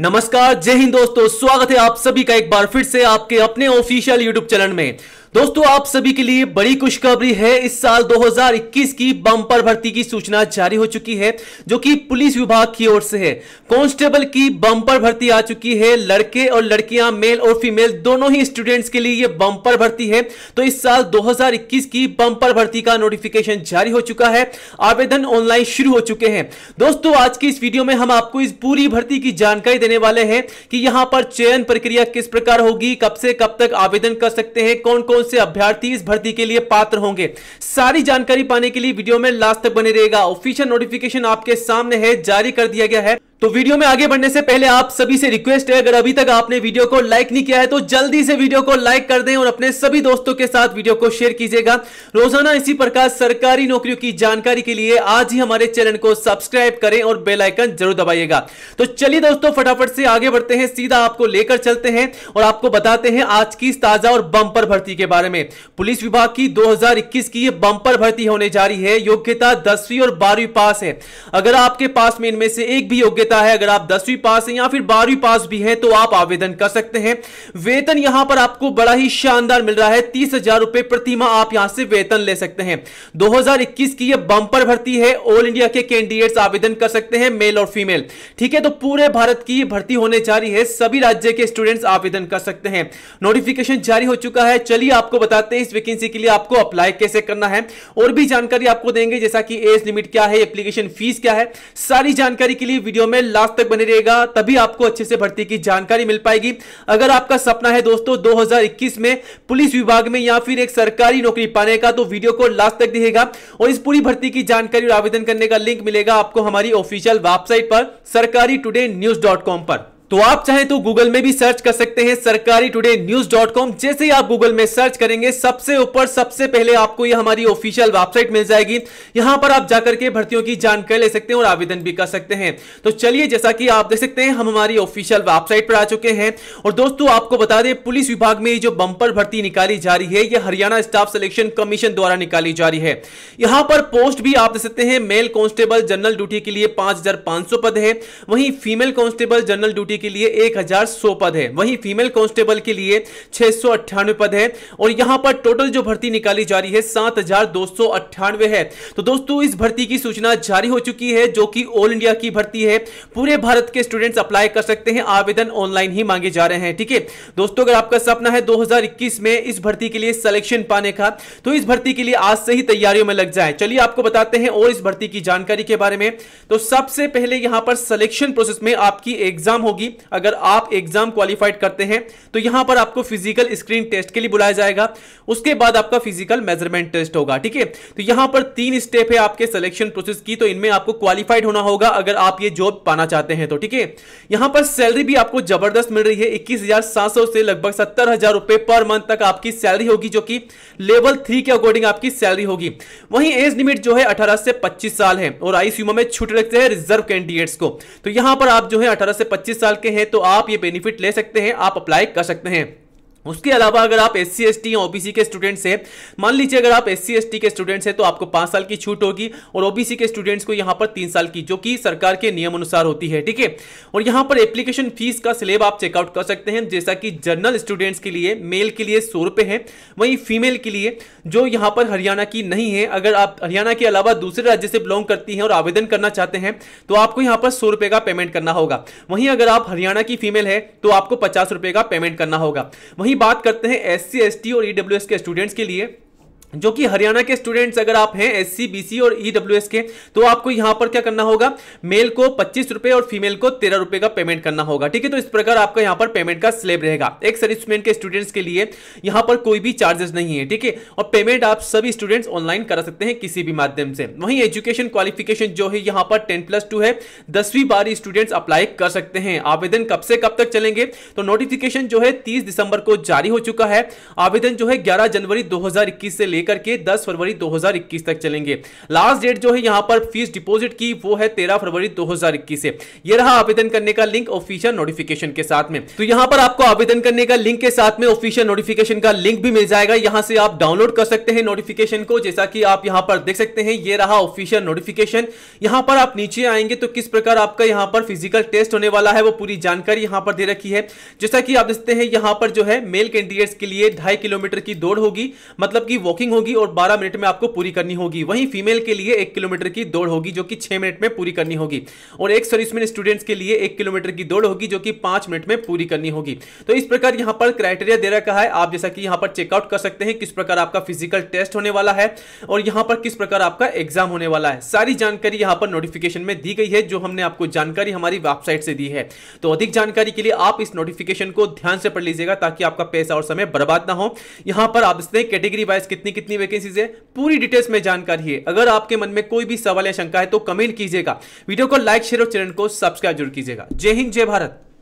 नमस्कार जय हिंद दोस्तों स्वागत है आप सभी का एक बार फिर से आपके अपने ऑफिशियल यूट्यूब चैनल में दोस्तों आप सभी के लिए बड़ी खुशखबरी है इस साल 2021 की बम्पर भर्ती की सूचना जारी हो चुकी है जो कि पुलिस विभाग की ओर से है कांस्टेबल की बम्पर भर्ती आ चुकी है लड़के और लड़कियां मेल और फीमेल दोनों ही स्टूडेंट्स के लिए ये बम्पर भर्ती है तो इस साल 2021 की बम्पर भर्ती का नोटिफिकेशन जारी हो चुका है आवेदन ऑनलाइन शुरू हो चुके हैं दोस्तों आज की इस वीडियो में हम आपको इस पूरी भर्ती की जानकारी देने वाले हैं कि यहां पर चयन प्रक्रिया किस प्रकार होगी कब से कब तक आवेदन कर सकते हैं कौन कौन कौन से अभ्यर्थी इस भर्ती के लिए पात्र होंगे सारी जानकारी पाने के लिए वीडियो में लास्ट तक बने रहेगा ऑफिशियल नोटिफिकेशन आपके सामने है जारी कर दिया गया है तो वीडियो में आगे बढ़ने से पहले आप सभी से रिक्वेस्ट है अगर अभी तक आपने वीडियो को लाइक नहीं किया है तो जल्दी से वीडियो को लाइक कर दें और अपने सभी दोस्तों के साथ वीडियो को शेयर कीजिएगा रोजाना इसी प्रकार सरकारी नौकरियों की जानकारी के लिए आज ही हमारे चैनल को सब्सक्राइब करें और बेलाइकन जरूर दबाइएगा तो चलिए दोस्तों फटाफट से आगे बढ़ते हैं सीधा आपको लेकर चलते हैं और आपको बताते हैं आज की ताजा और बंपर भर्ती के बारे में पुलिस विभाग की दो की ये बंपर भर्ती होने जा रही है योग्यता दसवीं और बारहवीं पास है अगर आपके पास में इनमें से एक भी योग्य देता है अगर आप दसवीं पास हैं या फिर बारहवीं पास भी हैं तो आप आवेदन कर सकते हैं वेतन यहां पर आपको बड़ा ही शानदार मिल रहा है तीस हजार रुपए प्रतिमा आप यहां से वेतन ले सकते हैं 2021 की ये बंपर भर्ती है ऑल इंडिया के कैंडिडेट्स आवेदन कर सकते हैं मेल और फीमेल ठीक है तो पूरे भारत की भर्ती होने जा रही है सभी राज्य के स्टूडेंट्स आवेदन कर सकते हैं नोटिफिकेशन जारी हो चुका है चलिए आपको बताते हैं इस वैकेंसी के लिए आपको अप्लाई कैसे करना है और भी जानकारी आपको देंगे जैसा कि एज लिमिट क्या है एप्लीकेशन फीस क्या है सारी जानकारी के लिए वीडियो में में लास्ट तक बने रहेगा तभी आपको अच्छे से भर्ती की जानकारी मिल पाएगी अगर आपका सपना है दोस्तों 2021 में पुलिस विभाग में या फिर एक सरकारी नौकरी पाने का तो वीडियो को लास्ट तक दिखेगा और इस पूरी भर्ती की जानकारी और आवेदन करने का लिंक मिलेगा आपको हमारी ऑफिशियल वेबसाइट पर सरकारी टुडे न्यूज डॉट कॉम पर तो आप चाहे तो गूगल में भी सर्च कर सकते हैं सरकारी टुडे न्यूज डॉट कॉम जैसे ही आप गूगल में सर्च करेंगे सबसे ऊपर सबसे पहले आपको ये हमारी ऑफिशियल वेबसाइट मिल जाएगी यहां पर आप जाकर के भर्तियों की जानकारी ले सकते हैं और आवेदन भी कर सकते हैं तो चलिए जैसा कि आप देख सकते हैं हम हमारी ऑफिशियल वेबसाइट पर आ चुके हैं और दोस्तों आपको बता दें पुलिस विभाग में जो बंपर भर्ती निकाली जा रही है यह हरियाणा स्टाफ सिलेक्शन कमीशन द्वारा निकाली जा रही है यहां पर पोस्ट भी आप देख सकते हैं मेल कॉन्स्टेबल जनरल ड्यूटी के लिए पांच पद है वहीं फीमेल कांस्टेबल जनरल ड्यूटी जी के लिए एक पद है वहीं फीमेल कांस्टेबल के लिए छह पद है और यहां पर टोटल जो भर्ती निकाली जा रही है सात है तो दोस्तों इस भर्ती की सूचना जारी हो चुकी है जो कि ऑल इंडिया की भर्ती है पूरे भारत के स्टूडेंट्स अप्लाई कर सकते हैं आवेदन ऑनलाइन ही मांगे जा रहे हैं ठीक है दोस्तों अगर आपका सपना है 2021 में इस भर्ती के लिए सिलेक्शन पाने का तो इस भर्ती के लिए आज से ही तैयारियों में लग जाए चलिए आपको बताते हैं और इस भर्ती की जानकारी के बारे में तो सबसे पहले यहां पर सिलेक्शन प्रोसेस में आपकी एग्जाम होगी होगी अगर आप एग्जाम क्वालिफाइड करते हैं तो यहां पर आपको फिजिकल स्क्रीन टेस्ट के लिए बुलाया जाएगा उसके बाद आपका फिजिकल मेजरमेंट टेस्ट होगा ठीक है तो यहां पर तीन स्टेप है आपके सिलेक्शन प्रोसेस की तो इनमें आपको क्वालिफाइड होना होगा अगर आप ये जॉब पाना चाहते हैं तो ठीक है यहां पर सैलरी भी आपको जबरदस्त मिल रही है इक्कीस से लगभग सत्तर हजार पर मंथ तक आपकी सैलरी होगी जो कि लेवल थ्री के अकॉर्डिंग आपकी सैलरी होगी वहीं एज लिमिट जो है अठारह से पच्चीस साल है और आईसीयू में छूट रखते हैं रिजर्व कैंडिडेट्स को तो यहां पर आप जो है अठारह से पच्चीस साल साल के हैं तो आप ये बेनिफिट ले सकते हैं आप अप्लाई कर सकते हैं उसके अलावा अगर आप एस सी एस टी या ओबीसी के स्टूडेंट्स हैं मान लीजिए अगर आप एस सी एस टी के स्टूडेंट्स हैं तो आपको पाँच साल की छूट होगी और ओबीसी के स्टूडेंट्स को यहाँ पर तीन साल की जो कि सरकार के नियम अनुसार होती है ठीक है और यहाँ पर एप्लीकेशन फीस का स्लेब आप चेकआउट कर सकते हैं जैसा कि जनरल स्टूडेंट्स के लिए मेल के लिए सौ रुपये है वहीं फीमेल के लिए जो यहाँ पर हरियाणा की नहीं है अगर आप हरियाणा के अलावा दूसरे राज्य से बिलोंग करती हैं और आवेदन करना चाहते हैं तो आपको यहाँ पर सौ रुपए का पेमेंट करना होगा वहीं अगर आप हरियाणा की फीमेल है तो आपको पचास रुपए का पेमेंट करना होगा वहीं बात करते हैं एस सी और ई e के स्टूडेंट्स के लिए जो कि हरियाणा के स्टूडेंट्स अगर आप हैं एस सी और ई e के तो आपको यहाँ पर क्या करना होगा मेल को पच्चीस रुपए और फीमेल को तेरह रुपए का पेमेंट करना होगा ठीक है तो इस प्रकार आपका यहां पर पेमेंट का स्लेब रहेगा एक सर्विसमैन के स्टूडेंट्स के लिए यहां पर कोई भी चार्जेस नहीं है ठीक है और पेमेंट आप सभी स्टूडेंट्स ऑनलाइन करा सकते हैं किसी भी माध्यम से वहीं एजुकेशन क्वालिफिकेशन जो है यहाँ पर टेन प्लस टू है दसवीं बारह स्टूडेंट्स अप्लाई कर सकते हैं आवेदन कब से कब तक चलेंगे तो नोटिफिकेशन जो है तीस दिसंबर को जारी हो चुका है आवेदन जो है ग्यारह जनवरी दो से लेकर लेकर के 10 फरवरी 2021 तक चलेंगे लास्ट डेट जो है यहाँ पर फीस डिपॉजिट की वो है 13 फरवरी 2021 से ये रहा आवेदन करने का लिंक ऑफिशियल नोटिफिकेशन के साथ में तो यहाँ पर आपको आवेदन करने का लिंक के साथ में ऑफिशियल नोटिफिकेशन का लिंक भी मिल जाएगा यहाँ से आप डाउनलोड कर सकते हैं नोटिफिकेशन को जैसा कि आप यहाँ पर देख सकते हैं ये रहा ऑफिशियल नोटिफिकेशन यहाँ पर आप नीचे आएंगे तो किस प्रकार आपका यहाँ पर फिजिकल टेस्ट होने वाला है वो पूरी जानकारी यहाँ पर दे रखी है जैसा कि आप देखते हैं यहाँ पर जो है मेल कैंडिडेट्स के लिए ढाई किलोमीटर की दौड़ होगी मतलब कि वॉकिंग स्किपिंग होगी और 12 मिनट में आपको पूरी करनी होगी वहीं फीमेल के लिए एक किलोमीटर की दौड़ होगी जो कि 6 मिनट में पूरी करनी होगी और एक सर्विसमैन स्टूडेंट्स के लिए एक किलोमीटर की दौड़ होगी जो कि 5 मिनट में पूरी करनी होगी तो इस प्रकार यहाँ पर क्राइटेरिया दे रखा है आप जैसा कि यहाँ पर चेकआउट कर सकते हैं किस प्रकार आपका फिजिकल टेस्ट होने वाला है और यहाँ पर किस प्रकार आपका एग्जाम होने वाला है सारी जानकारी यहाँ पर नोटिफिकेशन में दी गई है जो हमने आपको जानकारी हमारी वेबसाइट से दी है तो अधिक जानकारी के लिए आप इस नोटिफिकेशन को ध्यान से पढ़ लीजिएगा ताकि आपका पैसा और समय बर्बाद ना हो यहाँ पर आप देखते कैटेगरी वाइज कितनी कितनी वैकेंसीज है पूरी डिटेल्स में जानकारी है अगर आपके मन में कोई भी सवाल या शंका है तो कमेंट कीजिएगा वीडियो को लाइक शेयर और चैनल को सब्सक्राइब जरूर कीजिएगा जय हिंद जय भारत